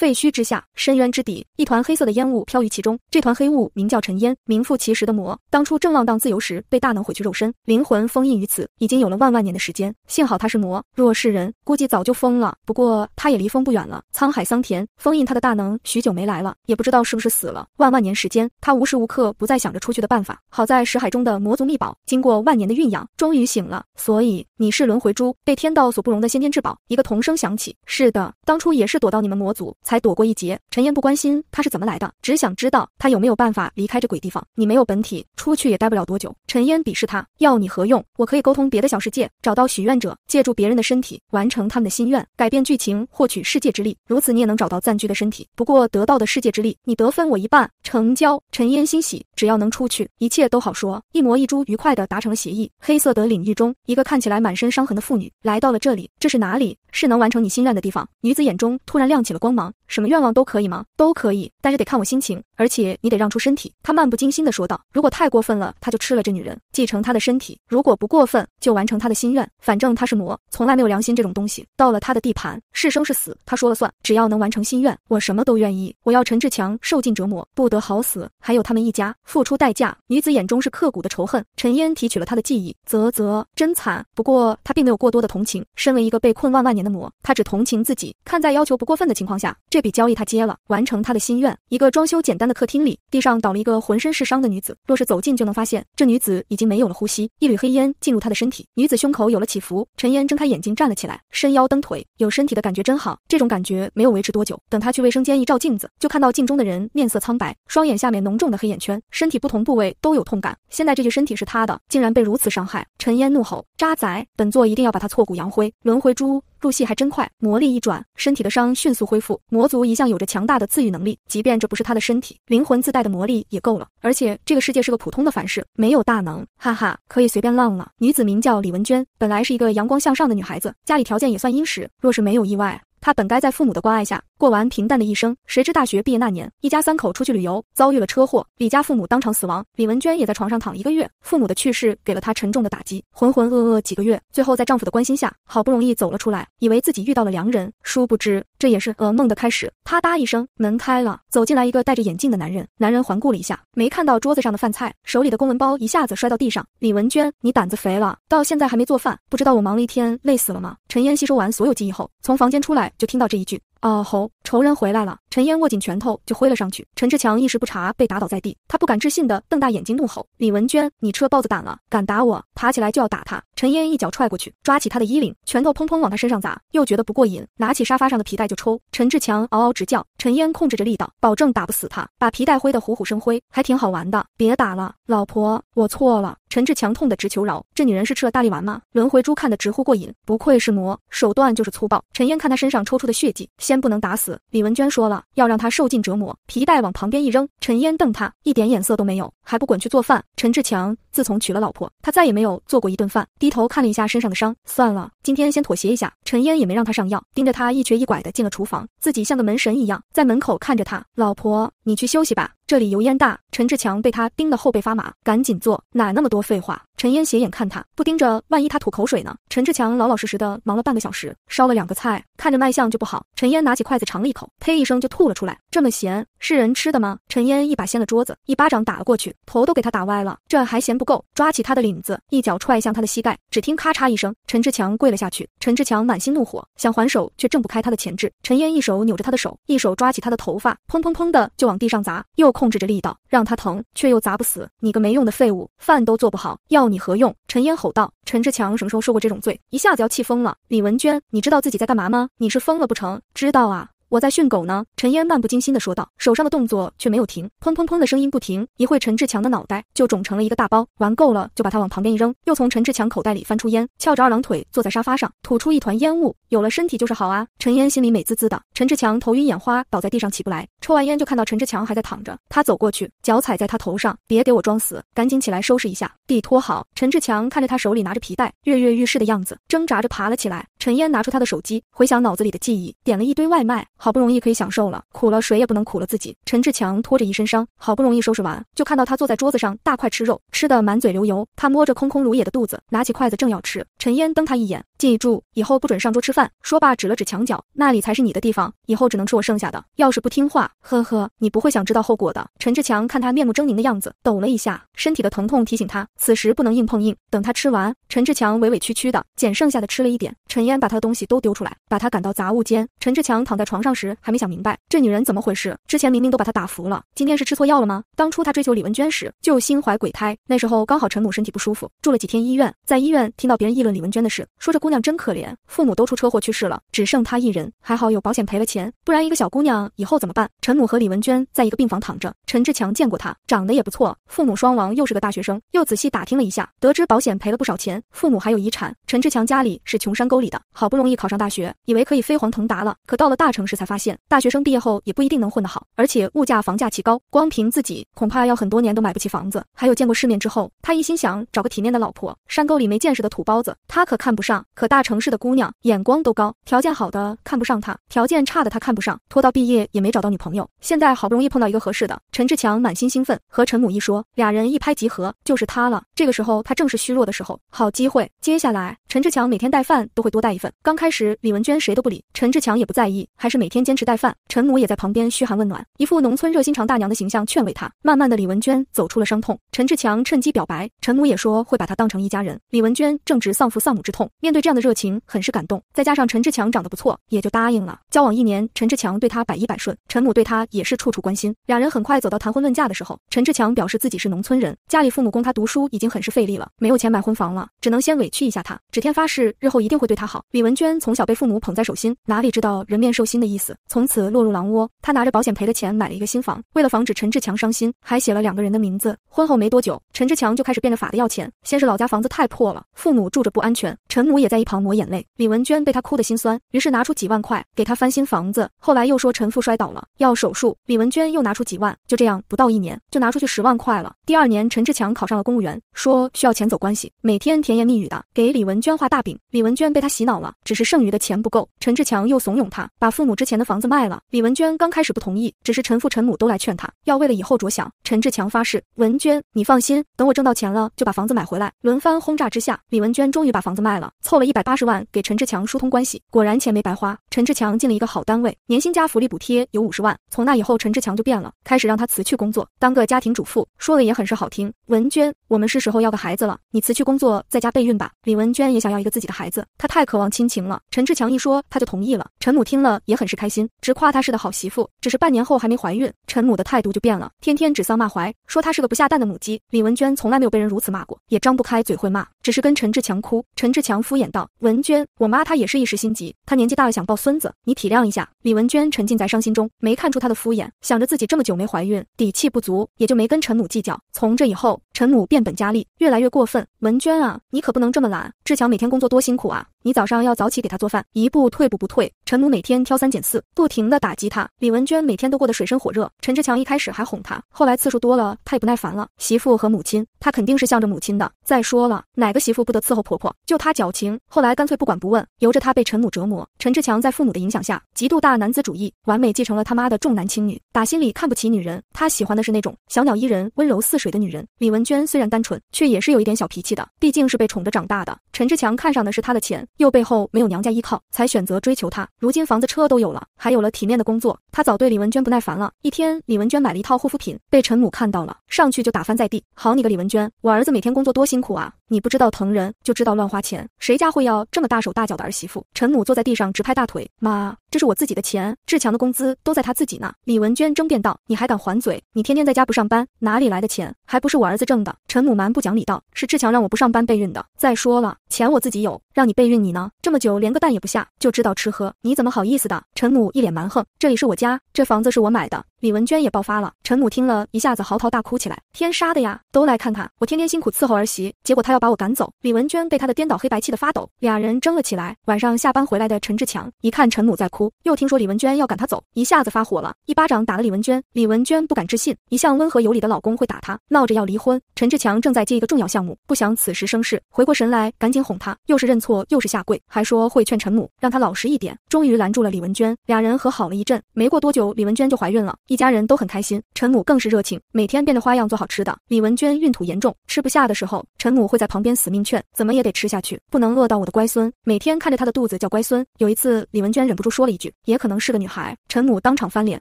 废墟之下，深渊之底，一团黑色的烟雾飘于其中。这团黑雾名叫尘烟，名副其实的魔。当初正浪荡自由时，被大能毁去肉身，灵魂封印于此，已经有了万万年的时间。幸好他是魔，若是人，估计早就疯了。不过他也离疯不远了。沧海桑田，封印他的大能许久没来了，也不知道是不是死了。万万年时间，他无时无刻不在想着出去的办法。好在识海中的魔族秘宝，经过万年的酝酿，终于醒了。所以你是轮回珠，被天道所不容的先天至宝。一个童声响起：“是的，当初也是躲到你们魔族。”才躲过一劫。陈烟不关心他是怎么来的，只想知道他有没有办法离开这鬼地方。你没有本体，出去也待不了多久。陈烟鄙视他，要你何用？我可以沟通别的小世界，找到许愿者，借助别人的身体完成他们的心愿，改变剧情，获取世界之力。如此你也能找到暂居的身体。不过得到的世界之力，你得分我一半。成交。陈烟欣喜，只要能出去，一切都好说。一魔一珠愉快地达成了协议。黑色的领域中，一个看起来满身伤痕的妇女来到了这里。这是哪里？是能完成你心愿的地方？女子眼中突然亮起了光芒。什么愿望都可以吗？都可以，但是得看我心情，而且你得让出身体。”他漫不经心的说道，“如果太过分了，他就吃了这女人。”继承他的身体，如果不过分，就完成他的心愿。反正他是魔，从来没有良心这种东西。到了他的地盘，是生是死，他说了算。只要能完成心愿，我什么都愿意。我要陈志强受尽折磨，不得好死。还有他们一家，付出代价。女子眼中是刻骨的仇恨。陈烟提取了他的记忆，啧啧，真惨。不过他并没有过多的同情。身为一个被困万万年的魔，他只同情自己。看在要求不过分的情况下，这笔交易他接了，完成他的心愿。一个装修简单的客厅里，地上倒了一个浑身是伤的女子。若是走近，就能发现这女子已经。没有了呼吸，一缕黑烟进入他的身体，女子胸口有了起伏。陈烟睁开眼睛，站了起来，伸腰蹬腿，有身体的感觉真好。这种感觉没有维持多久，等他去卫生间一照镜子，就看到镜中的人面色苍白，双眼下面浓重的黑眼圈，身体不同部位都有痛感。现在这具身体是他的，竟然被如此伤害！陈烟怒吼：“渣仔，本座一定要把他挫骨扬灰！”轮回珠。入戏还真快，魔力一转，身体的伤迅速恢复。魔族一向有着强大的自愈能力，即便这不是他的身体，灵魂自带的魔力也够了。而且这个世界是个普通的凡世，没有大能，哈哈，可以随便浪了。女子名叫李文娟，本来是一个阳光向上的女孩子，家里条件也算殷实，若是没有意外。她本该在父母的关爱下过完平淡的一生，谁知大学毕业那年，一家三口出去旅游，遭遇了车祸。李家父母当场死亡，李文娟也在床上躺一个月。父母的去世给了她沉重的打击，浑浑噩噩几个月，最后在丈夫的关心下，好不容易走了出来。以为自己遇到了良人，殊不知这也是噩梦的开始。啪嗒一声，门开了，走进来一个戴着眼镜的男人。男人环顾了一下，没看到桌子上的饭菜，手里的公文包一下子摔到地上。李文娟，你胆子肥了，到现在还没做饭，不知道我忙了一天累死了吗？陈烟吸收完所有记忆后，从房间出来。就听到这一句啊，吼”，仇人回来了，陈烟握紧拳头就挥了上去。陈志强一时不察被打倒在地，他不敢置信地瞪大眼睛怒吼：“李文娟，你吃了豹子胆了，敢打我！”爬起来就要打他，陈烟一脚踹过去，抓起他的衣领，拳头砰砰往他身上砸，又觉得不过瘾，拿起沙发上的皮带就抽。陈志强嗷嗷直叫，陈烟控制着力道，保证打不死他，把皮带挥得虎虎生威，还挺好玩的。别打了，老婆，我错了。陈志强痛得直求饶。这女人是吃了大力丸吗？轮回猪看得直呼过瘾，不愧是魔，手段就是粗暴。陈烟看他身上抽出的血迹，先不能打死。李文娟说了，要让他受尽折磨，皮带往旁边一扔，陈烟瞪他，一点眼色都没有，还不滚去做饭。陈志强自从娶了老婆，他再也没有做过一顿饭。低头看了一下身上的伤，算了，今天先妥协一下。陈烟也没让他上药，盯着他一瘸一拐的进了厨房，自己像个门神一样在门口看着他。老婆，你去休息吧。这里油烟大，陈志强被他盯得后背发麻，赶紧坐，哪那么多废话？陈烟斜眼看他，不盯着，万一他吐口水呢？陈志强老老实实的忙了半个小时，烧了两个菜，看着卖相就不好。陈烟拿起筷子尝了一口，呸一声就吐了出来，这么咸。是人吃的吗？陈烟一把掀了桌子，一巴掌打了过去，头都给他打歪了。这还嫌不够，抓起他的领子，一脚踹向他的膝盖。只听咔嚓一声，陈志强跪了下去。陈志强满心怒火，想还手却挣不开他的前置。陈烟一手扭着他的手，一手抓起他的头发，砰砰砰的就往地上砸，又控制着力道，让他疼却又砸不死你个没用的废物，饭都做不好，要你何用？陈烟吼道。陈志强什么时候受过这种罪？一下子要气疯了。李文娟，你知道自己在干嘛吗？你是疯了不成？知道啊。我在训狗呢，陈烟漫不经心的说道，手上的动作却没有停，砰砰砰的声音不停，一会陈志强的脑袋就肿成了一个大包，玩够了就把他往旁边一扔，又从陈志强口袋里翻出烟，翘着二郎腿坐在沙发上，吐出一团烟雾。有了身体就是好啊，陈烟心里美滋滋的。陈志强头晕眼花，倒在地上起不来，抽完烟就看到陈志强还在躺着，他走过去，脚踩在他头上，别给我装死，赶紧起来收拾一下，地拖好。陈志强看着他手里拿着皮带，跃跃欲试的样子，挣扎着爬了起来。陈烟拿出他的手机，回想脑子里的记忆，点了一堆外卖，好不容易可以享受了。苦了谁也不能苦了自己。陈志强拖着一身伤，好不容易收拾完，就看到他坐在桌子上大块吃肉，吃的满嘴流油。他摸着空空如也的肚子，拿起筷子正要吃，陈烟瞪他一眼，记住以后不准上桌吃饭。说罢指了指墙角，那里才是你的地方，以后只能吃我剩下的。要是不听话，呵呵，你不会想知道后果的。陈志强看他面目狰狞的样子，抖了一下，身体的疼痛提醒他，此时不能硬碰硬。等他吃完，陈志强委委屈屈的捡剩下的吃了一点。陈。烟把他的东西都丢出来，把他赶到杂物间。陈志强躺在床上时还没想明白这女人怎么回事，之前明明都把他打服了，今天是吃错药了吗？当初他追求李文娟时就心怀鬼胎，那时候刚好陈母身体不舒服，住了几天医院，在医院听到别人议论李文娟的事，说这姑娘真可怜，父母都出车祸去世了，只剩她一人，还好有保险赔了钱，不然一个小姑娘以后怎么办？陈母和李文娟在一个病房躺着，陈志强见过她，长得也不错，父母双亡又是个大学生，又仔细打听了一下，得知保险赔了不少钱，父母还有遗产。陈志强家里是穷山沟里的。好不容易考上大学，以为可以飞黄腾达了，可到了大城市才发现，大学生毕业后也不一定能混得好，而且物价、房价奇高，光凭自己恐怕要很多年都买不起房子。还有见过世面之后，他一心想找个体面的老婆，山沟里没见识的土包子他可看不上，可大城市的姑娘眼光都高，条件好的看不上他，条件差的他看不上，拖到毕业也没找到女朋友。现在好不容易碰到一个合适的，陈志强满心兴奋，和陈母一说，俩人一拍即合，就是他了。这个时候他正是虚弱的时候，好机会。接下来，陈志强每天带饭都会多带。带一份。刚开始，李文娟谁都不理，陈志强也不在意，还是每天坚持带饭。陈母也在旁边嘘寒问暖，一副农村热心肠大娘的形象，劝慰她。慢慢的，李文娟走出了伤痛。陈志强趁机表白，陈母也说会把他当成一家人。李文娟正值丧父丧母之痛，面对这样的热情，很是感动。再加上陈志强长得不错，也就答应了。交往一年，陈志强对她百依百顺，陈母对他也是处处关心。两人很快走到谈婚论嫁的时候，陈志强表示自己是农村人，家里父母供他读书已经很是费力了，没有钱买婚房了，只能先委屈一下他，指天发誓日后一定会对她好。李文娟从小被父母捧在手心，哪里知道人面兽心的意思？从此落入狼窝。她拿着保险赔的钱买了一个新房，为了防止陈志强伤心，还写了两个人的名字。婚后没多久，陈志强就开始变着法的要钱。先是老家房子太破了，父母住着不安全，陈母也在一旁抹眼泪。李文娟被他哭的心酸，于是拿出几万块给他翻新房子。后来又说陈父摔倒了要手术，李文娟又拿出几万。就这样不到一年就拿出去十万块了。第二年陈志强考上了公务员，说需要钱走关系，每天甜言蜜语的给李文娟画大饼。李文娟被他洗。脑。闹了，只是剩余的钱不够。陈志强又怂恿他把父母之前的房子卖了。李文娟刚开始不同意，只是陈父陈母都来劝他，要为了以后着想。陈志强发誓，文娟你放心，等我挣到钱了就把房子买回来。轮番轰炸之下，李文娟终于把房子卖了，凑了一百八十万给陈志强疏通关系。果然钱没白花，陈志强进了一个好单位，年薪加福利补贴有五十万。从那以后，陈志强就变了，开始让他辞去工作，当个家庭主妇，说的也很是好听。文娟。我们是时候要个孩子了，你辞去工作，在家备孕吧。李文娟也想要一个自己的孩子，她太渴望亲情了。陈志强一说，她就同意了。陈母听了也很是开心，直夸她是个好媳妇。只是半年后还没怀孕，陈母的态度就变了，天天指桑骂槐，说她是个不下蛋的母鸡。李文娟从来没有被人如此骂过，也张不开嘴会骂，只是跟陈志强哭。陈志强敷衍道：“文娟，我妈她也是一时心急，她年纪大了想抱孙子，你体谅一下。”李文娟沉浸在伤心中，没看出他的敷衍，想着自己这么久没怀孕，底气不足，也就没跟陈母计较。从这以后，陈母变。变本加厉，越来越过分。文娟啊，你可不能这么懒。志强每天工作多辛苦啊。你早上要早起给他做饭，一步退步不退。陈母每天挑三拣四，不停的打击他。李文娟每天都过得水深火热。陈志强一开始还哄她，后来次数多了，他也不耐烦了。媳妇和母亲，他肯定是向着母亲的。再说了，哪个媳妇不得伺候婆婆？就他矫情，后来干脆不管不问，由着他被陈母折磨。陈志强在父母的影响下，极度大男子主义，完美继承了他妈的重男轻女，打心里看不起女人。他喜欢的是那种小鸟依人、温柔似水的女人。李文娟虽然单纯，却也是有一点小脾气的，毕竟是被宠着长大的。陈志强看上的是她的钱。又背后没有娘家依靠，才选择追求她。如今房子车都有了，还有了体面的工作，她早对李文娟不耐烦了。一天，李文娟买了一套护肤品，被陈母看到了，上去就打翻在地。好你个李文娟，我儿子每天工作多辛苦啊！你不知道疼人，就知道乱花钱，谁家会要这么大手大脚的儿媳妇？陈母坐在地上直拍大腿，妈，这是我自己的钱，志强的工资都在他自己那。李文娟争辩道：“你还敢还嘴？你天天在家不上班，哪里来的钱？还不是我儿子挣的？”陈母蛮不讲理道：“是志强让我不上班备孕的。再说了，钱我自己有，让你备孕你呢？这么久连个蛋也不下，就知道吃喝，你怎么好意思的？”陈母一脸蛮横：“这里是我家，这房子是我买的。”李文娟也爆发了。陈母听了一下子嚎啕大哭起来：“天杀的呀！都来看看，我天天辛苦伺候儿媳，结果她要……”把我赶走，李文娟被他的颠倒黑白气得发抖，俩人争了起来。晚上下班回来的陈志强一看陈母在哭，又听说李文娟要赶他走，一下子发火了，一巴掌打了李文娟。李文娟不敢置信，一向温和有礼的老公会打她，闹着要离婚。陈志强正在接一个重要项目，不想此时生事，回过神来赶紧哄她，又是认错又是下跪，还说会劝陈母让她老实一点，终于拦住了李文娟。俩人和好了一阵，没过多久李文娟就怀孕了，一家人都很开心，陈母更是热情，每天变着花样做好吃的。李文娟孕吐严重，吃不下的时候，陈母会在。旁边死命劝，怎么也得吃下去，不能饿到我的乖孙。每天看着他的肚子叫乖孙。有一次，李文娟忍不住说了一句：“也可能是个女孩。”陈母当场翻脸，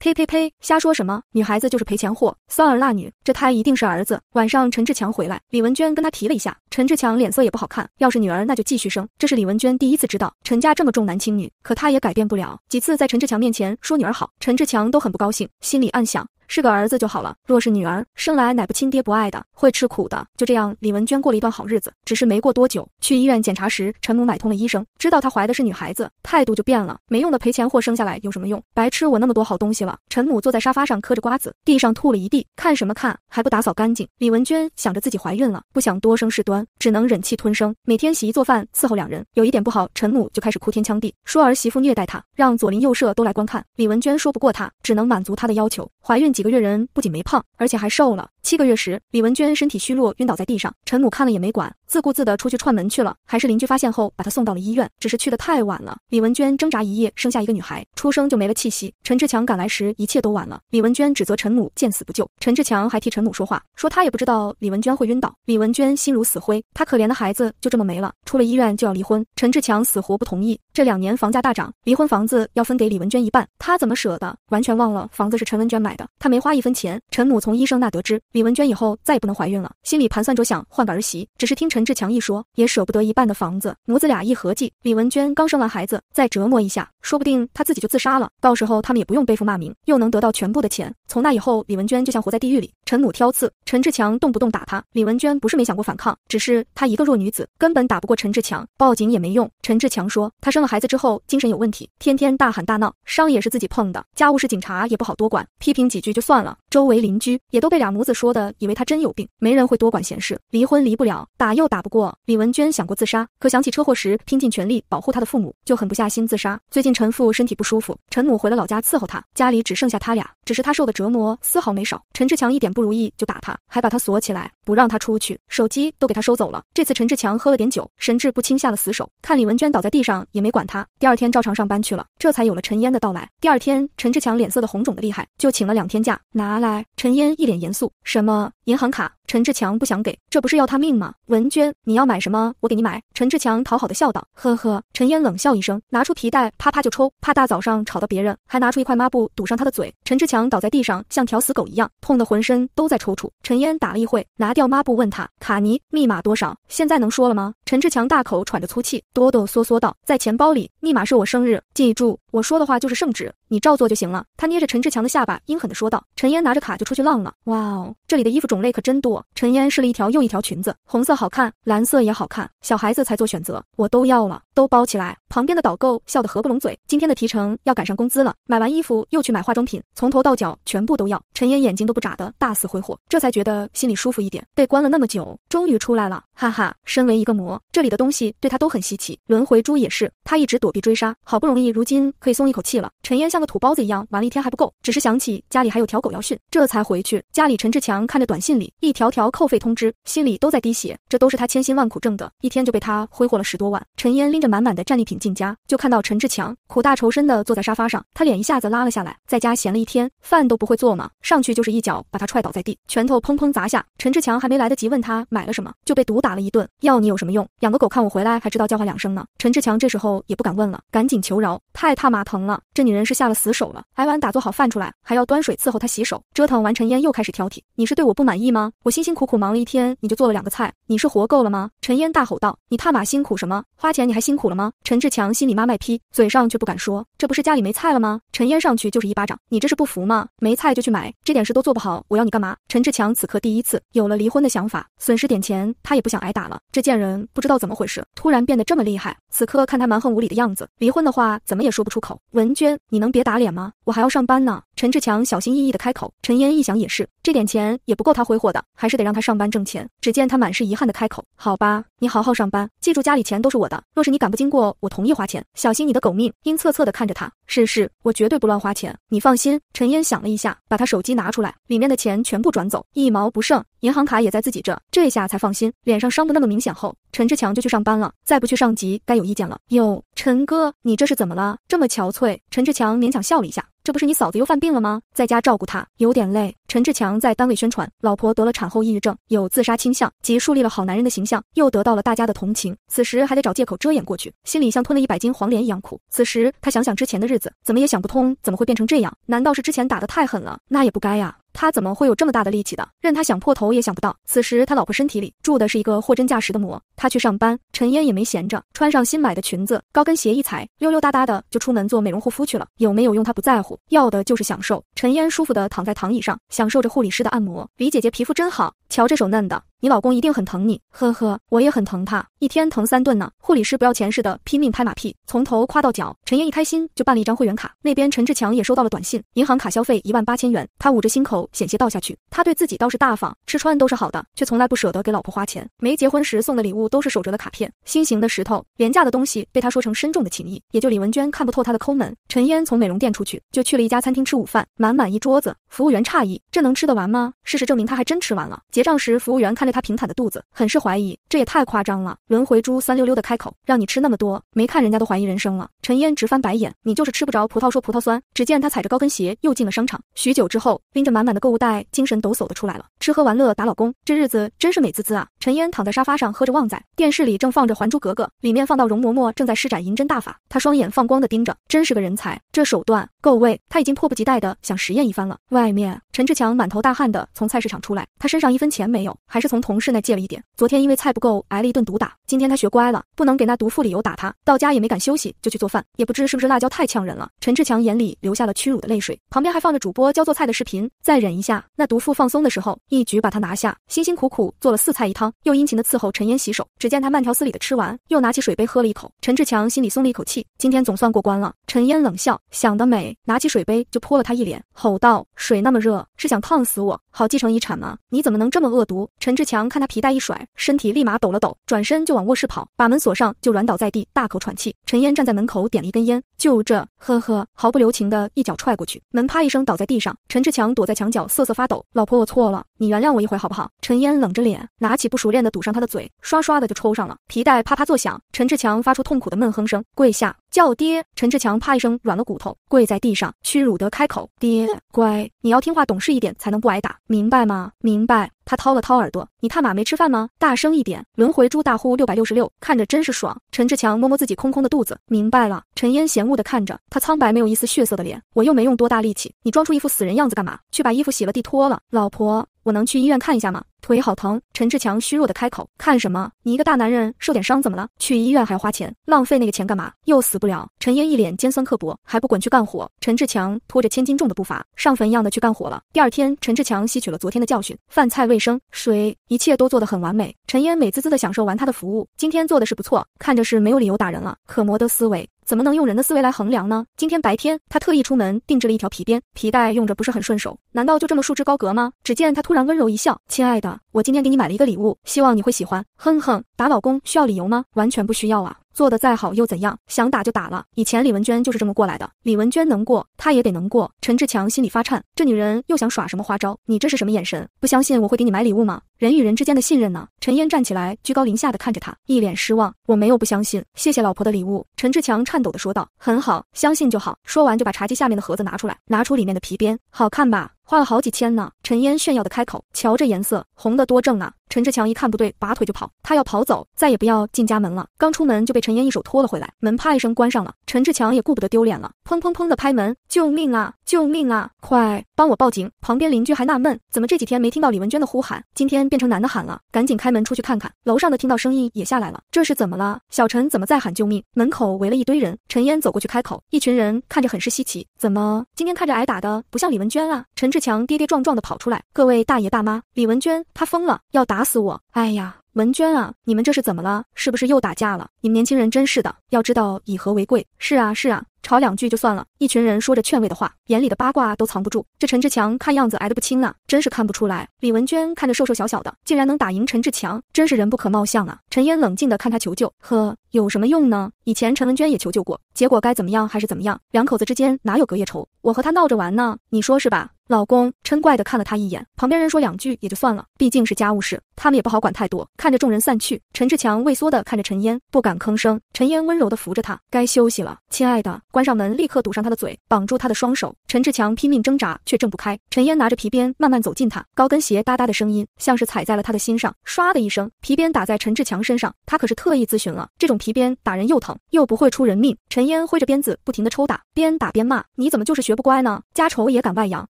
呸呸呸，瞎说什么！女孩子就是赔钱货，酸儿辣女，这胎一定是儿子。晚上陈志强回来，李文娟跟他提了一下，陈志强脸色也不好看。要是女儿，那就继续生。这是李文娟第一次知道陈家这么重男轻女，可她也改变不了。几次在陈志强面前说女儿好，陈志强都很不高兴，心里暗想。是个儿子就好了。若是女儿，生来乃不亲爹不爱的，会吃苦的。就这样，李文娟过了一段好日子。只是没过多久，去医院检查时，陈母买通了医生，知道她怀的是女孩子，态度就变了。没用的赔钱货，生下来有什么用？白吃我那么多好东西了。陈母坐在沙发上嗑着瓜子，地上吐了一地，看什么看，还不打扫干净？李文娟想着自己怀孕了，不想多生事端，只能忍气吞声，每天洗衣做饭，伺候两人。有一点不好，陈母就开始哭天抢地，说儿媳妇虐待她，让左邻右舍都来观看。李文娟说不过她，只能满足她的要求，怀孕。几个月，人不仅没胖，而且还瘦了。七个月时，李文娟身体虚弱，晕倒在地上。陈母看了也没管，自顾自地出去串门去了。还是邻居发现后，把她送到了医院。只是去的太晚了，李文娟挣扎一夜，生下一个女孩，出生就没了气息。陈志强赶来时，一切都晚了。李文娟指责陈母见死不救，陈志强还替陈母说话，说他也不知道李文娟会晕倒。李文娟心如死灰，她可怜的孩子就这么没了。出了医院就要离婚，陈志强死活不同意。这两年房价大涨，离婚房子要分给李文娟一半，她怎么舍得？完全忘了房子是陈文娟买的，她没花一分钱。陈母从医生那得知。李文娟以后再也不能怀孕了，心里盘算着想换个儿媳，只是听陈志强一说，也舍不得一半的房子。母子俩一合计，李文娟刚生完孩子，再折磨一下，说不定她自己就自杀了，到时候他们也不用背负骂名，又能得到全部的钱。从那以后，李文娟就像活在地狱里，陈母挑刺，陈志强动不动打她。李文娟不是没想过反抗，只是她一个弱女子，根本打不过陈志强，报警也没用。陈志强说，她生了孩子之后精神有问题，天天大喊大闹，伤也是自己碰的，家务事警察也不好多管，批评几句就算了。周围邻居也都被俩母子说。多的以为他真有病，没人会多管闲事。离婚离不了，打又打不过。李文娟想过自杀，可想起车祸时拼尽全力保护他的父母，就狠不下心自杀。最近陈父身体不舒服，陈母回了老家伺候他，家里只剩下他俩。只是他受的折磨丝毫没少。陈志强一点不如意就打他，还把他锁起来，不让他出去，手机都给他收走了。这次陈志强喝了点酒，神志不清，下了死手。看李文娟倒在地上，也没管他。第二天照常上班去了。这才有了陈烟的到来。第二天，陈志强脸色的红肿的厉害，就请了两天假。拿来，陈烟一脸严肃，什么银行卡？陈志强不想给，这不是要他命吗？文娟，你要买什么？我给你买。陈志强讨好的笑道。呵呵。陈烟冷笑一声，拿出皮带，啪啪就抽，怕大早上吵到别人，还拿出一块抹布堵上他的嘴。陈志强倒在地上，像条死狗一样，痛得浑身都在抽搐。陈烟打了一会，拿掉抹布，问他：卡尼密码多少？现在能说了吗？陈志强大口喘着粗气，哆哆嗦嗦道：在钱包里，密码是我生日。记住我说的话就是圣旨，你照做就行了。他捏着陈志强的下巴，阴狠的说道。陈烟拿着卡就出去浪了。哇哦，这里的衣服种类可真多。陈烟试了一条又一条裙子，红色好看，蓝色也好看，小孩子才做选择，我都要了。都包起来，旁边的导购笑得合不拢嘴。今天的提成要赶上工资了。买完衣服又去买化妆品，从头到脚全部都要。陈岩眼睛都不眨的大肆挥霍，这才觉得心里舒服一点。被关了那么久，终于出来了，哈哈。身为一个魔，这里的东西对他都很稀奇。轮回珠也是，他一直躲避追杀，好不容易，如今可以松一口气了。陈岩像个土包子一样玩了一天还不够，只是想起家里还有条狗要训，这才回去。家里陈志强看着短信里一条条扣费通知，心里都在滴血。这都是他千辛万苦挣的，一天就被他挥霍了十多万。陈岩拎着。满满的战利品进家，就看到陈志强苦大仇深地坐在沙发上，他脸一下子拉了下来。在家闲了一天，饭都不会做吗？上去就是一脚把他踹倒在地，拳头砰砰砸下。陈志强还没来得及问他买了什么，就被毒打了一顿。要你有什么用？养个狗看我回来还知道叫唤两声呢。陈志强这时候也不敢问了，赶紧求饶，太他妈疼了。这女人是下了死手了。挨完打做好饭出来，还要端水伺候他洗手，折腾完陈烟又开始挑剔。你是对我不满意吗？我辛辛苦苦忙了一天，你就做了两个菜，你是活够了吗？陈烟大吼道：“你踏马辛苦什么？花钱你还辛。”苦了吗？陈志强心里妈卖批，嘴上却不敢说。这不是家里没菜了吗？陈烟上去就是一巴掌，你这是不服吗？没菜就去买，这点事都做不好，我要你干嘛？陈志强此刻第一次有了离婚的想法，损失点钱他也不想挨打了。这贱人不知道怎么回事，突然变得这么厉害。此刻看他蛮横无理的样子，离婚的话怎么也说不出口。文娟，你能别打脸吗？我还要上班呢。陈志强小心翼翼的开口，陈烟一想也是，这点钱也不够他挥霍的，还是得让他上班挣钱。只见他满是遗憾的开口：“好吧，你好好上班，记住家里钱都是我的，若是你敢不经过我同意花钱，小心你的狗命！”阴恻恻的看着他。是是，我绝对不乱花钱，你放心。陈烟想了一下，把他手机拿出来，里面的钱全部转走，一毛不剩。银行卡也在自己这，这下才放心。脸上伤的那么明显后，陈志强就去上班了。再不去，上级该有意见了。哟，陈哥，你这是怎么了？这么憔悴。陈志强勉强笑了一下，这不是你嫂子又犯病了吗？在家照顾她有点累。陈志强在单位宣传，老婆得了产后抑郁症，有自杀倾向，既树立了好男人的形象，又得到了大家的同情。此时还得找借口遮掩过去，心里像吞了一百斤黄连一样苦。此时他想想之前的日。怎么也想不通，怎么会变成这样？难道是之前打的太狠了？那也不该呀。他怎么会有这么大的力气的？任他想破头也想不到。此时他老婆身体里住的是一个货真价实的魔。他去上班，陈烟也没闲着，穿上新买的裙子，高跟鞋一踩，溜溜达达的就出门做美容护肤去了。有没有用他不在乎，要的就是享受。陈烟舒服的躺在躺椅上，享受着护理师的按摩。李姐姐皮肤真好，瞧这手嫩的，你老公一定很疼你。呵呵，我也很疼他，一天疼三顿呢。护理师不要钱似的，拼命拍马屁，从头夸到脚。陈烟一开心就办了一张会员卡。那边陈志强也收到了短信，银行卡消费一万八千元。他捂着心口。险些倒下去。他对自己倒是大方，吃穿都是好的，却从来不舍得给老婆花钱。没结婚时送的礼物都是手折的卡片、心形的石头、廉价的东西，被他说成深重的情谊。也就李文娟看不透他的抠门。陈烟从美容店出去，就去了一家餐厅吃午饭，满满一桌子。服务员诧异：这能吃得完吗？事实证明，他还真吃完了。结账时，服务员看着他平坦的肚子，很是怀疑：这也太夸张了。轮回珠酸溜溜的开口：让你吃那么多，没看人家都怀疑人生了。陈烟直翻白眼：你就是吃不着葡萄说葡萄酸。只见他踩着高跟鞋又进了商场。许久之后，拎着满满。的购物袋精神抖擞的出来了，吃喝玩乐打老公，这日子真是美滋滋啊！陈烟躺在沙发上喝着旺仔，电视里正放着《还珠格格》，里面放到容嬷嬷正在施展银针大法，她双眼放光的盯着，真是个人才，这手段够味，她已经迫不及待的想实验一番了。外面，陈志强满头大汗的从菜市场出来，他身上一分钱没有，还是从同事那借了一点。昨天因为菜不够挨了一顿毒打，今天他学乖了，不能给那毒妇理由打他。到家也没敢休息，就去做饭。也不知是不是辣椒太呛人了，陈志强眼里流下了屈辱的泪水。旁边还放着主播教做菜的视频，在。再忍一下，那毒妇放松的时候，一举把他拿下。辛辛苦苦做了四菜一汤，又殷勤的伺候陈烟洗手。只见他慢条斯理的吃完，又拿起水杯喝了一口。陈志强心里松了一口气，今天总算过关了。陈烟冷笑，想得美！拿起水杯就泼了他一脸，吼道：“水那么热，是想烫死我，好继承遗产吗？你怎么能这么恶毒？”陈志强看他皮带一甩，身体立马抖了抖，转身就往卧室跑，把门锁上，就软倒在地，大口喘气。陈烟站在门口点了一根烟，就这，呵呵，毫不留情的一脚踹过去，门啪一声倒在地上。陈志强躲在墙。墙角瑟瑟发抖，老婆，我错了，你原谅我一回好不好？陈烟冷着脸，拿起不熟练的堵上他的嘴，刷刷的就抽上了，皮带啪啪作响，陈志强发出痛苦的闷哼声，跪下。叫爹！陈志强啪一声软了骨头，跪在地上屈辱的开口：“爹，乖，你要听话懂事一点，才能不挨打，明白吗？明白。”他掏了掏耳朵：“你他妈没吃饭吗？大声一点！”轮回猪大呼六百六十六，看着真是爽。陈志强摸摸自己空空的肚子，明白了。陈烟嫌恶的看着他苍白没有一丝血色的脸：“我又没用多大力气，你装出一副死人样子干嘛？去把衣服洗了，地拖了。”老婆。我能去医院看一下吗？腿好疼。陈志强虚弱的开口：“看什么？你一个大男人受点伤怎么了？去医院还要花钱，浪费那个钱干嘛？又死不了。”陈烟一脸尖酸刻薄：“还不滚去干活！”陈志强拖着千斤重的步伐，上坟一样的去干活了。第二天，陈志强吸取了昨天的教训，饭菜卫生，水，一切都做得很完美。陈烟美滋滋的享受完他的服务，今天做的是不错，看着是没有理由打人了。可摩德思维。怎么能用人的思维来衡量呢？今天白天，他特意出门定制了一条皮鞭，皮带用着不是很顺手，难道就这么束之高阁吗？只见他突然温柔一笑：“亲爱的，我今天给你买了一个礼物，希望你会喜欢。”哼哼，打老公需要理由吗？完全不需要啊。做的再好又怎样？想打就打了。以前李文娟就是这么过来的。李文娟能过，她也得能过。陈志强心里发颤，这女人又想耍什么花招？你这是什么眼神？不相信我会给你买礼物吗？人与人之间的信任呢？陈烟站起来，居高临下的看着他，一脸失望。我没有不相信，谢谢老婆的礼物。陈志强颤抖的说道。很好，相信就好。说完就把茶几下面的盒子拿出来，拿出里面的皮鞭，好看吧？花了好几千呢，陈烟炫耀的开口，瞧这颜色，红的多正啊！陈志强一看不对，拔腿就跑，他要跑走，再也不要进家门了。刚出门就被陈烟一手拖了回来，门啪一声关上了。陈志强也顾不得丢脸了，砰砰砰的拍门。救命啊！救命啊！快帮我报警！旁边邻居还纳闷，怎么这几天没听到李文娟的呼喊，今天变成男的喊了？赶紧开门出去看看！楼上的听到声音也下来了，这是怎么了？小陈怎么在喊救命？门口围了一堆人，陈烟走过去开口，一群人看着很是稀奇，怎么今天看着挨打的不像李文娟啊？陈志强跌跌撞撞的跑出来，各位大爷大妈，李文娟她疯了，要打死我！哎呀！文娟啊，你们这是怎么了？是不是又打架了？你们年轻人真是的，要知道以和为贵。是啊，是啊，吵两句就算了。一群人说着劝慰的话，眼里的八卦都藏不住。这陈志强看样子挨得不轻啊。真是看不出来，李文娟看着瘦瘦小小的，竟然能打赢陈志强，真是人不可貌相啊！陈烟冷静的看他求救，呵，有什么用呢？以前陈文娟也求救过，结果该怎么样还是怎么样。两口子之间哪有隔夜仇？我和他闹着玩呢，你说是吧？老公嗔怪的看了他一眼，旁边人说两句也就算了，毕竟是家务事，他们也不好管太多。看着众人散去，陈志强畏缩的看着陈烟，不敢吭声。陈烟温柔的扶着他，该休息了，亲爱的。关上门，立刻堵上他的嘴，绑住他的双手。陈志强拼命挣扎，却挣不开。陈烟拿着皮鞭，慢慢。走近他，高跟鞋哒哒的声音像是踩在了他的心上。唰的一声，皮鞭打在陈志强身上。他可是特意咨询了，这种皮鞭打人又疼又不会出人命。陈烟挥着鞭子不停的抽打，边打边骂：“你怎么就是学不乖呢？家丑也敢外扬，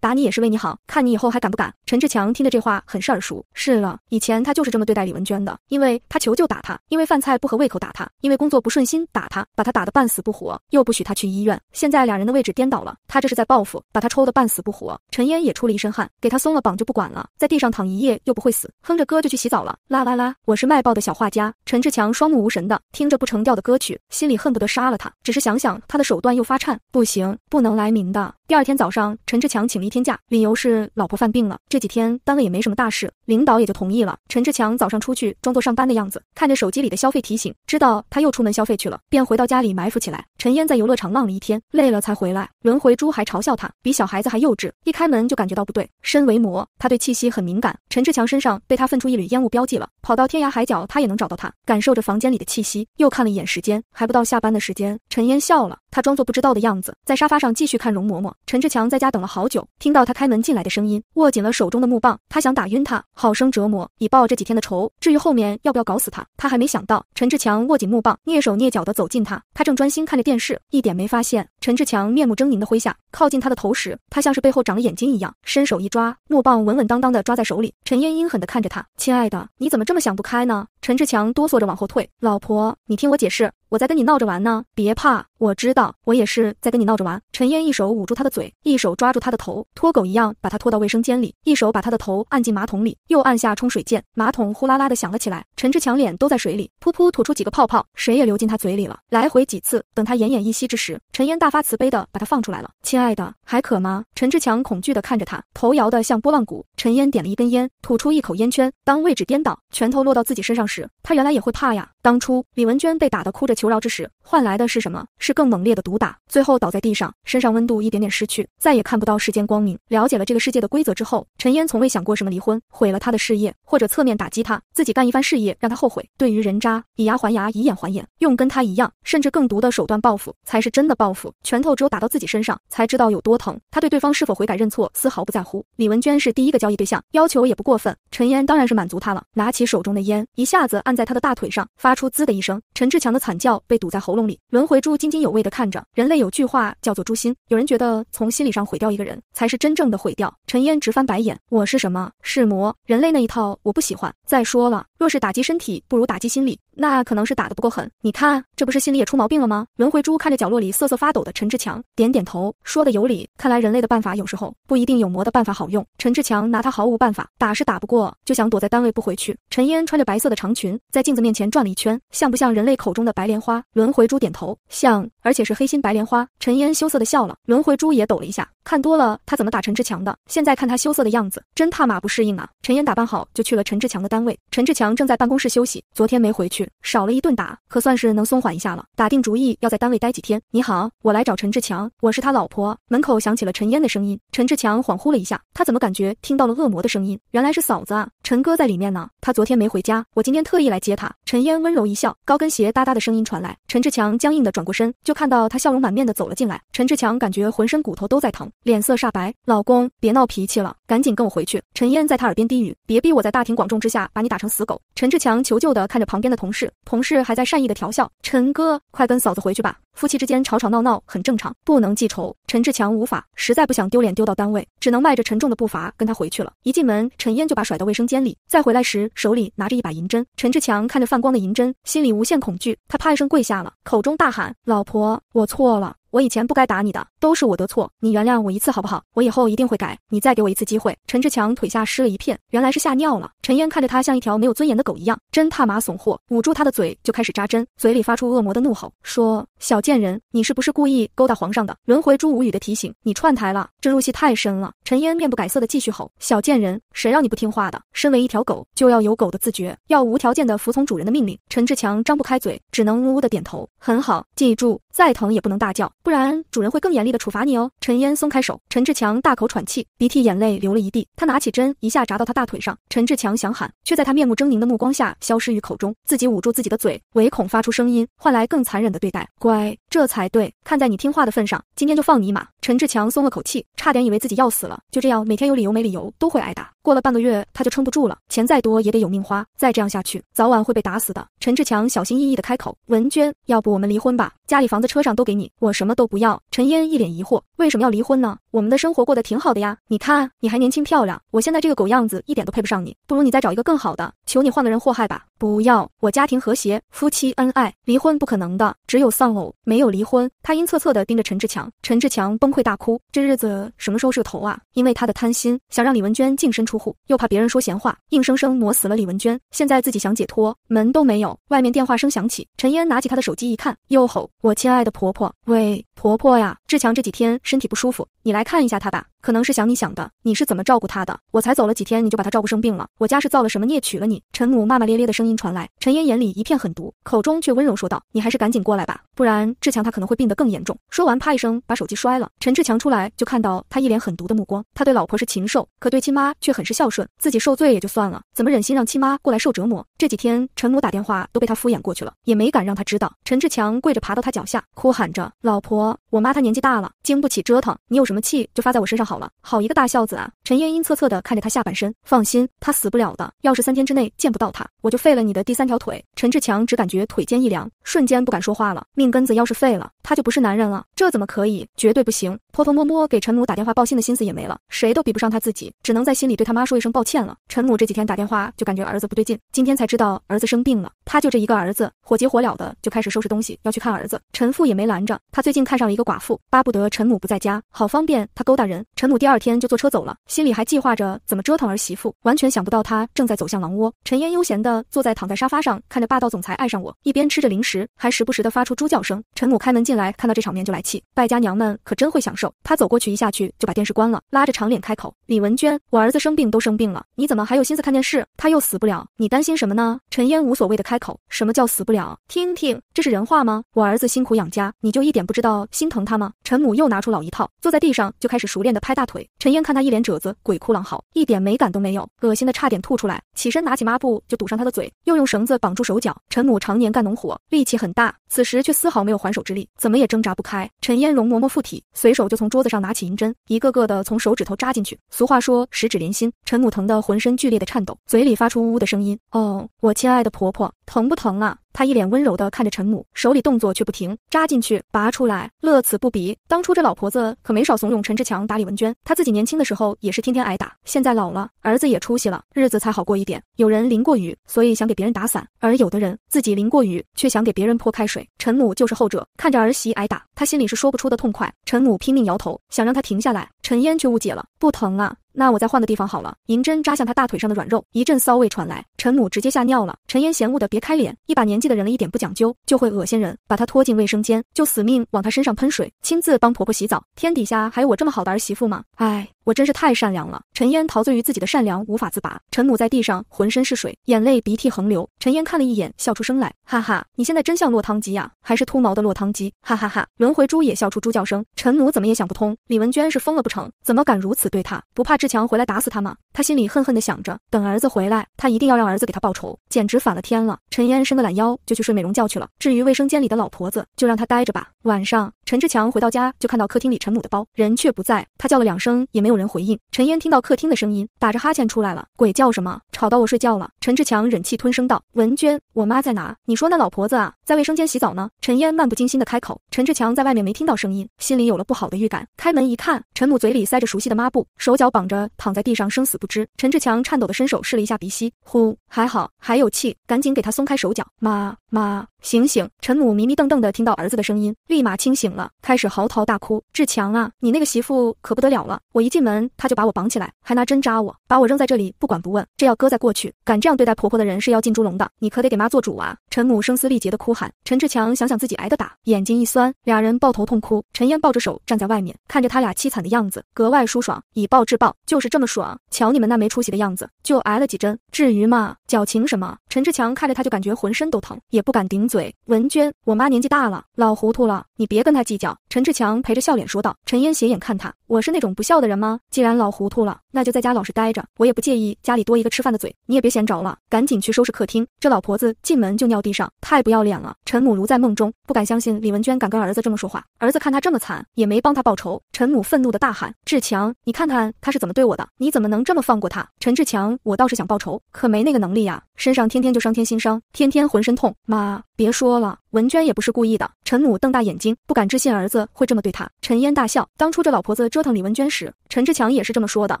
打你也是为你好看，你以后还敢不敢？”陈志强听着这话很是耳熟，是了，以前他就是这么对待李文娟的，因为他求救打他，因为饭菜不合胃口打他，因为工作不顺心打他，把他打得半死不活，又不许他去医院。现在两人的位置颠倒了，他这是在报复，把他抽的半死不活。陈烟也出了一身汗，给他送。松了绑就不管了，在地上躺一夜又不会死，哼着歌就去洗澡了。啦啦啦！我是卖报的小画家。陈志强双目无神的听着不成调的歌曲，心里恨不得杀了他。只是想想他的手段又发颤，不行，不能来明的。第二天早上，陈志强请了一天假，理由是老婆犯病了。这几天单位也没什么大事，领导也就同意了。陈志强早上出去装作上班的样子，看着手机里的消费提醒，知道他又出门消费去了，便回到家里埋伏起来。陈烟在游乐场浪了一天，累了才回来。轮回猪还嘲笑他比小孩子还幼稚，一开门就感觉到不对。身为魔，他对气息很敏感，陈志强身上被他分出一缕烟雾标记了，跑到天涯海角他也能找到他。感受着房间里的气息，又看了一眼时间，还不到下班的时间。陈烟笑了，他装作不知道的样子，在沙发上继续看容嬷嬷。陈志强在家等了好久，听到他开门进来的声音，握紧了手中的木棒，他想打晕他，好生折磨，以报这几天的仇。至于后面要不要搞死他，他还没想到。陈志强握紧木棒，蹑手蹑脚的走近他，他正专心看着电视，一点没发现。陈志强面目狰狞的挥下，靠近他的头时，他像是背后长了眼睛一样，伸手一抓，木棒稳稳当当的抓在手里。陈烟阴狠的看着他，亲爱的，你怎么这么想不开呢？陈志强哆嗦着往后退，老婆，你听我解释。我在跟你闹着玩呢，别怕，我知道，我也是在跟你闹着玩。陈烟一手捂住他的嘴，一手抓住他的头，拖狗一样把他拖到卫生间里，一手把他的头按进马桶里，又按下冲水键，马桶呼啦啦的响了起来。陈志强脸都在水里，噗噗吐出几个泡泡，水也流进他嘴里了。来回几次，等他奄奄一息之时，陈烟大发慈悲的把他放出来了。亲爱的，还渴吗？陈志强恐惧的看着他，头摇得像拨浪鼓。陈烟点了一根烟，吐出一口烟圈。当位置颠倒，拳头落到自己身上时，他原来也会怕呀。当初李文娟被打得哭着求饶之时，换来的是什么？是更猛烈的毒打，最后倒在地上，身上温度一点点失去，再也看不到世间光明。了解了这个世界的规则之后，陈烟从未想过什么离婚，毁了他的事业，或者侧面打击他，自己干一番事业让他后悔。对于人渣，以牙还牙，以眼还眼，用跟他一样甚至更毒的手段报复，才是真的报复。拳头只有打到自己身上，才知道有多疼。他对对方是否悔改认错丝毫不在乎。李文娟是第一个交易对象，要求也不过分，陈烟当然是满足他了。拿起手中的烟，一下子按在他的大腿上，发。发出滋的一声，陈志强的惨叫被堵在喉咙里。轮回柱津津有味地看着，人类有句话叫做诛心。有人觉得从心理上毁掉一个人才是真正的毁掉。陈烟直翻白眼，我是什么？是魔？人类那一套我不喜欢。再说了，若是打击身体，不如打击心理。那可能是打得不够狠，你看，这不是心里也出毛病了吗？轮回珠看着角落里瑟瑟发抖的陈志强，点点头，说的有理。看来人类的办法有时候不一定有魔的办法好用。陈志强拿他毫无办法，打是打不过，就想躲在单位不回去。陈烟穿着白色的长裙，在镜子面前转了一圈，像不像人类口中的白莲花？轮回珠点头，像，而且是黑心白莲花。陈烟羞涩的笑了，轮回珠也抖了一下。看多了他怎么打陈志强的，现在看他羞涩的样子，真他妈不适应啊！陈烟打扮好就去了陈志强的单位，陈志强正在办公室休息，昨天没回去。少了一顿打，可算是能松缓一下了。打定主意要在单位待几天。你好，我来找陈志强，我是他老婆。门口响起了陈烟的声音。陈志强恍惚了一下，他怎么感觉听到了恶魔的声音？原来是嫂子啊，陈哥在里面呢。他昨天没回家，我今天特意来接他。陈烟温柔一笑，高跟鞋哒哒的声音传来。陈志强僵硬的转过身，就看到他笑容满面的走了进来。陈志强感觉浑身骨头都在疼，脸色煞白。老公，别闹脾气了，赶紧跟我回去。陈烟在他耳边低语，别逼我在大庭广众之下把你打成死狗。陈志强求救的看着旁边的同。同事，同事还在善意的调笑。陈哥，快跟嫂子回去吧。夫妻之间吵吵闹闹很正常，不能记仇。陈志强无法，实在不想丢脸丢到单位，只能迈着沉重的步伐跟他回去了。一进门，陈燕就把甩到卫生间里。再回来时，手里拿着一把银针。陈志强看着泛光的银针，心里无限恐惧。他啪一声跪下了，口中大喊：“老婆，我错了。”我以前不该打你的，都是我的错，你原谅我一次好不好？我以后一定会改，你再给我一次机会。陈志强腿下湿了一片，原来是吓尿了。陈烟看着他像一条没有尊严的狗一样，真他妈怂货！捂住他的嘴就开始扎针，嘴里发出恶魔的怒吼，说：“小贱人，你是不是故意勾搭皇上的？”轮回猪无语的提醒你串台了，这入戏太深了。陈烟面不改色的继续吼：“小贱人，谁让你不听话的？身为一条狗，就要有狗的自觉，要无条件的服从主人的命令。”陈志强张不开嘴，只能呜呜的点头。很好，记住，再疼也不能大叫。不然，主人会更严厉的处罚你哦。陈烟松开手，陈志强大口喘气，鼻涕眼泪流了一地。他拿起针，一下扎到他大腿上。陈志强想喊，却在他面目狰狞的目光下消失于口中，自己捂住自己的嘴，唯恐发出声音，换来更残忍的对待。乖，这才对，看在你听话的份上，今天就放你一马。陈志强松了口气，差点以为自己要死了。就这样，每天有理由没理由都会挨打。过了半个月，他就撑不住了。钱再多也得有命花，再这样下去，早晚会被打死的。陈志强小心翼翼的开口：“文娟，要不我们离婚吧？家里房子、车上都给你，我什么都不要。”陈嫣一脸疑惑：“为什么要离婚呢？”我们的生活过得挺好的呀，你看你还年轻漂亮，我现在这个狗样子一点都配不上你，不如你再找一个更好的，求你换个人祸害吧！不要，我家庭和谐，夫妻恩爱，离婚不可能的，只有丧偶，没有离婚。他阴恻恻的盯着陈志强，陈志强崩溃大哭，这日子什么时候是个头啊？因为他的贪心，想让李文娟净身出户，又怕别人说闲话，硬生生磨死了李文娟。现在自己想解脱，门都没有。外面电话声响起，陈烟拿起他的手机一看，又吼：“我亲爱的婆婆，喂，婆婆呀，志强这几天身体不舒服，你来。”来看一下他吧，可能是想你想的。你是怎么照顾他的？我才走了几天，你就把他照顾生病了。我家是造了什么孽，娶了你？陈母骂骂咧咧的声音传来，陈烟眼里一片狠毒，口中却温柔说道：“你还是赶紧过来吧，不然志强他可能会病得更严重。”说完，啪一声把手机摔了。陈志强出来就看到他一脸狠毒的目光。他对老婆是禽兽，可对亲妈却很是孝顺。自己受罪也就算了，怎么忍心让亲妈过来受折磨？这几天陈母打电话都被他敷衍过去了，也没敢让他知道。陈志强跪着爬到他脚下，哭喊着：“老婆，我妈她年纪大了，经不起折腾。你有什么气？”气就发在我身上好了，好一个大孝子啊！陈燕阴恻恻的看着他下半身，放心，他死不了的。要是三天之内见不到他，我就废了你的第三条腿。陈志强只感觉腿间一凉，瞬间不敢说话了。命根子要是废了。他就不是男人了，这怎么可以？绝对不行！偷偷摸摸给陈母打电话报信的心思也没了，谁都比不上他自己，只能在心里对他妈说一声抱歉了。陈母这几天打电话就感觉儿子不对劲，今天才知道儿子生病了，他就这一个儿子，火急火燎的就开始收拾东西要去看儿子。陈父也没拦着他，最近看上了一个寡妇，巴不得陈母不在家，好方便他勾搭人。陈母第二天就坐车走了，心里还计划着怎么折腾儿媳妇，完全想不到他正在走向狼窝。陈烟悠闲的坐在躺在沙发上，看着霸道总裁爱上我，一边吃着零食，还时不时的发出猪叫声。陈母开门见。进来，看到这场面就来气，败家娘们可真会享受。他走过去，一下去就把电视关了，拉着长脸开口：“李文娟，我儿子生病都生病了，你怎么还有心思看电视？他又死不了，你担心什么呢？”陈烟无所谓的开口：“什么叫死不了？听听，这是人话吗？我儿子辛苦养家，你就一点不知道心疼他吗？”陈母又拿出老一套，坐在地上就开始熟练的拍大腿。陈烟看他一脸褶子，鬼哭狼嚎，一点美感都没有，恶心的差点吐出来。起身拿起抹布就堵上他的嘴，又用绳子绑住手脚。陈母常年干农活，力气很大，此时却丝毫没有还手之力。怎么也挣扎不开，陈嫣容嬷嬷附体，随手就从桌子上拿起银针，一个个的从手指头扎进去。俗话说十指连心，陈母疼得浑身剧烈的颤抖，嘴里发出呜呜的声音。哦，我亲爱的婆婆，疼不疼啊？他一脸温柔地看着陈母，手里动作却不停，扎进去，拔出来，乐此不疲。当初这老婆子可没少怂恿陈志强打李文娟，她自己年轻的时候也是天天挨打，现在老了，儿子也出息了，日子才好过一点。有人淋过雨，所以想给别人打伞；而有的人自己淋过雨，却想给别人泼开水。陈母就是后者，看着儿媳挨打，他心里是说不出的痛快。陈母拼命摇头，想让他停下来，陈烟却误解了，不疼啊。那我再换个地方好了。银针扎向他大腿上的软肉，一阵骚味传来，陈母直接吓尿了。陈岩嫌恶的别开脸，一把年纪的人了，一点不讲究就会恶心人，把他拖进卫生间，就死命往他身上喷水，亲自帮婆婆洗澡。天底下还有我这么好的儿媳妇吗？哎。我真是太善良了，陈烟陶醉于自己的善良，无法自拔。陈母在地上浑身是水，眼泪鼻涕横流。陈烟看了一眼，笑出声来，哈哈，你现在真像落汤鸡呀，还是秃毛的落汤鸡，哈哈哈。轮回猪也笑出猪叫声。陈母怎么也想不通，李文娟是疯了不成？怎么敢如此对她？不怕志强回来打死他吗？他心里恨恨的想着，等儿子回来，他一定要让儿子给他报仇，简直反了天了。陈烟伸个懒腰，就去睡美容觉去了。至于卫生间里的老婆子，就让她待着吧。晚上。陈志强回到家就看到客厅里陈母的包，人却不在。他叫了两声也没有人回应。陈烟听到客厅的声音，打着哈欠出来了：“鬼叫什么？吵到我睡觉了。”陈志强忍气吞声道：“文娟，我妈在哪？你说那老婆子啊？”在卫生间洗澡呢，陈烟漫不经心的开口。陈志强在外面没听到声音，心里有了不好的预感。开门一看，陈母嘴里塞着熟悉的抹布，手脚绑着，躺在地上，生死不知。陈志强颤抖的伸手试了一下鼻息，呼，还好还有气，赶紧给他松开手脚。妈妈，醒醒！陈母迷迷瞪瞪的听到儿子的声音，立马清醒了，开始嚎啕大哭。志强啊，你那个媳妇可不得了了，我一进门她就把我绑起来，还拿针扎我，把我扔在这里不管不问。这要搁在过去，敢这样对待婆婆的人是要进猪笼的。你可得给妈做主啊！陈母声嘶力竭的哭喊。陈志强想想自己挨的打，眼睛一酸，俩人抱头痛哭。陈烟抱着手站在外面，看着他俩凄惨的样子，格外舒爽。以暴制暴就是这么爽，瞧你们那没出息的样子，就挨了几针，至于吗？矫情什么？陈志强看着他就感觉浑身都疼，也不敢顶嘴。文娟，我妈年纪大了，老糊涂了，你别跟她计较。陈志强陪着笑脸说道。陈烟斜眼看他，我是那种不孝的人吗？既然老糊涂了，那就在家老实待着，我也不介意家里多一个吃饭的嘴。你也别闲着了，赶紧去收拾客厅。这老婆子进门就尿地上，太不要脸了。陈母如在梦中，不敢相信李文娟敢跟儿子这么说话。儿子看他这么惨，也没帮他报仇。陈母愤怒的大喊：“志强，你看看他是怎么对我的，你怎么能这么放过他？”陈志强，我倒是想报仇，可没那个能力呀，身上天天就伤天心伤，天天浑身痛，妈。别说了，文娟也不是故意的。陈母瞪大眼睛，不敢置信儿子会这么对她。陈烟大笑，当初这老婆子折腾李文娟时，陈志强也是这么说的，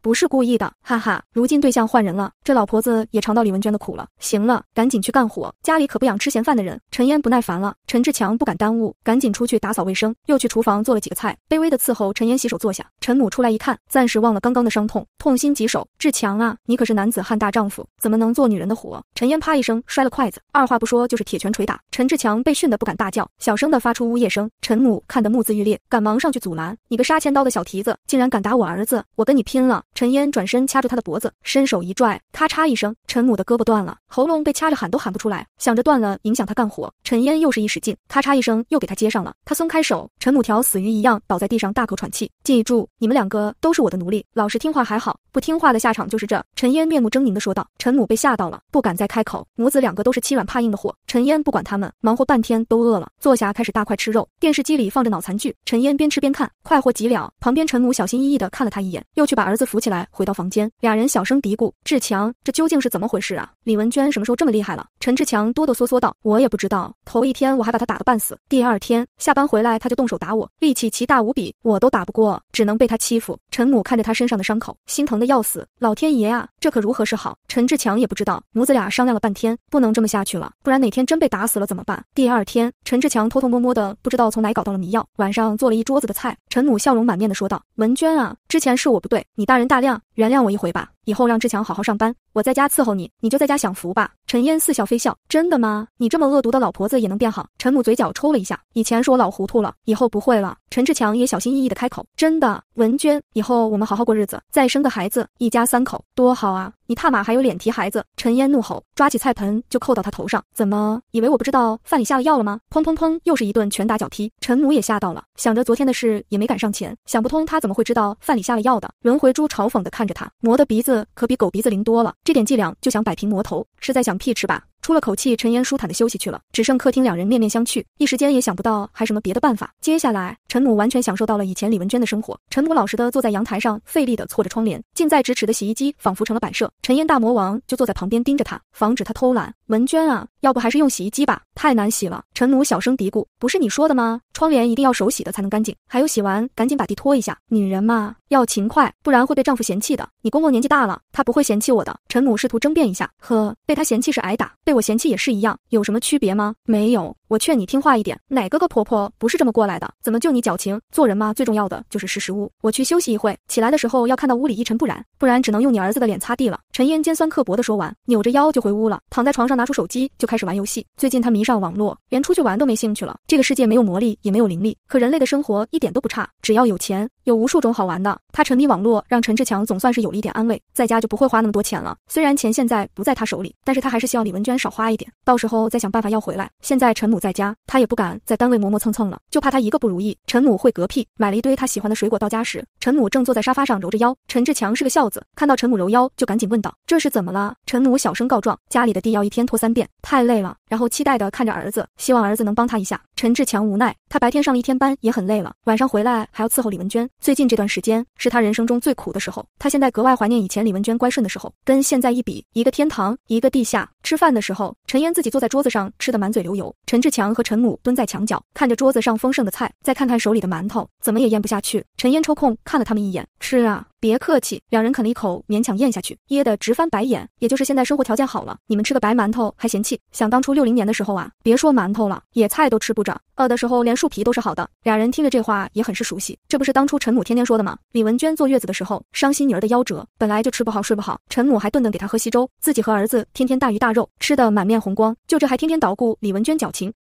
不是故意的，哈哈。如今对象换人了，这老婆子也尝到李文娟的苦了。行了，赶紧去干活，家里可不养吃闲饭的人。陈烟不耐烦了，陈志强不敢耽误，赶紧出去打扫卫生，又去厨房做了几个菜，卑微的伺候陈烟洗手坐下。陈母出来一看，暂时忘了刚刚的伤痛，痛心疾首。志强啊，你可是男子汉大丈夫，怎么能做女人的活？陈烟啪一声摔了筷子，二话不说就是铁拳捶打。陈志强被训得不敢大叫，小声的发出呜咽声。陈母看得目眦欲裂，赶忙上去阻拦：“你个杀千刀的小蹄子，竟然敢打我儿子！我跟你拼了！”陈烟转身掐住他的脖子，伸手一拽，咔嚓一声，陈母的胳膊断了，喉咙被掐着喊都喊不出来。想着断了影响他干活，陈烟又是一使劲，咔嚓一声又给他接上了。他松开手，陈母条死鱼一样倒在地上，大口喘气。记住，你们两个都是我的奴隶，老实听话还好，不听话的下场就是这。陈烟面目狰狞的说道。陈母被吓到了，不敢再开口。母子两个都是欺软怕硬的货，陈烟不管。他们忙活半天都饿了，坐下开始大块吃肉。电视机里放着脑残剧，陈烟边吃边看，快活极了。旁边陈母小心翼翼地看了他一眼，又去把儿子扶起来，回到房间。俩人小声嘀咕：“志强，这究竟是怎么回事啊？李文娟什么时候这么厉害了？”陈志强哆哆嗦嗦道：“我也不知道，头一天我还把他打得半死，第二天下班回来他就动手打我，力气奇大无比，我都打不过，只能被他欺负。”陈母看着他身上的伤口，心疼的要死：“老天爷啊，这可如何是好？”陈志强也不知道，母子俩商量了半天，不能这么下去了，不然哪天真被打。死了怎么办？第二天，陈志强偷偷摸摸的，不知道从哪搞到了迷药，晚上做了一桌子的菜。陈母笑容满面的说道：“文娟啊。”之前是我不对，你大人大量，原谅我一回吧。以后让志强好好上班，我在家伺候你，你就在家享福吧。陈烟似笑非笑：“真的吗？你这么恶毒的老婆子也能变好？”陈母嘴角抽了一下：“以前是我老糊涂了，以后不会了。”陈志强也小心翼翼地开口：“真的，文娟，以后我们好好过日子，再生个孩子，一家三口多好啊！你踏马还有脸提孩子！”陈烟怒吼，抓起菜盆就扣到他头上：“怎么，以为我不知道饭里下了药了吗？”砰砰砰，又是一顿拳打脚踢。陈母也吓到了，想着昨天的事，也没敢上前。想不通他怎么会知道饭里。下了药的轮回珠嘲讽地看着他，魔的鼻子可比狗鼻子灵多了，这点伎俩就想摆平魔头，是在想屁吃吧？出了口气，陈岩舒坦的休息去了，只剩客厅两人面面相觑，一时间也想不到还什么别的办法。接下来，陈母完全享受到了以前李文娟的生活，陈母老实的坐在阳台上，费力的搓着窗帘，近在咫尺的洗衣机仿佛成了摆设，陈岩大魔王就坐在旁边盯着他，防止他偷懒。文娟啊！要不还是用洗衣机吧，太难洗了。陈母小声嘀咕：“不是你说的吗？窗帘一定要手洗的才能干净。还有洗完赶紧把地拖一下，女人嘛要勤快，不然会被丈夫嫌弃的。你公公年纪大了，他不会嫌弃我的。”陈母试图争辩一下：“呵，被他嫌弃是挨打，被我嫌弃也是一样，有什么区别吗？没有。我劝你听话一点，哪个个婆婆不是这么过来的？怎么就你矫情？做人嘛最重要的就是识时务。我去休息一会，起来的时候要看到屋里一尘不染，不然只能用你儿子的脸擦地了。”陈烟尖酸刻薄的说完，扭着腰就回屋了。躺在床上拿出手机就看。开始玩游戏。最近他迷上网络，连出去玩都没兴趣了。这个世界没有魔力，也没有灵力，可人类的生活一点都不差，只要有钱。有无数种好玩的，他沉迷网络，让陈志强总算是有了一点安慰，在家就不会花那么多钱了。虽然钱现在不在他手里，但是他还是希望李文娟少花一点，到时候再想办法要回来。现在陈母在家，他也不敢在单位磨磨蹭蹭了，就怕他一个不如意，陈母会嗝屁。买了一堆他喜欢的水果到家时，陈母正坐在沙发上揉着腰。陈志强是个孝子，看到陈母揉腰，就赶紧问道：“这是怎么了？”陈母小声告状：“家里的地要一天拖三遍，太累了。”然后期待地看着儿子，希望儿子能帮他一下。陈志强无奈，他白天上了一天班也很累了，晚上回来还要伺候李文娟。最近这段时间是他人生中最苦的时候，他现在格外怀念以前李文娟乖顺的时候，跟现在一比，一个天堂，一个地下。吃饭的时候，陈岩自己坐在桌子上吃的满嘴流油，陈志强和陈母蹲在墙角，看着桌子上丰盛的菜，再看看手里的馒头，怎么也咽不下去。陈岩抽空看了他们一眼，吃啊。别客气，两人啃了一口，勉强咽下去，噎得直翻白眼。也就是现在生活条件好了，你们吃个白馒头还嫌弃。想当初六零年的时候啊，别说馒头了，野菜都吃不着，饿的时候连树皮都是好的。俩人听着这话也很是熟悉，这不是当初陈母天天说的吗？李文娟坐月子的时候，伤心女儿的夭折，本来就吃不好睡不好，陈母还顿顿给她喝稀粥，自己和儿子天天大鱼大肉，吃的满面红光，就这还天天捣鼓李文娟矫情。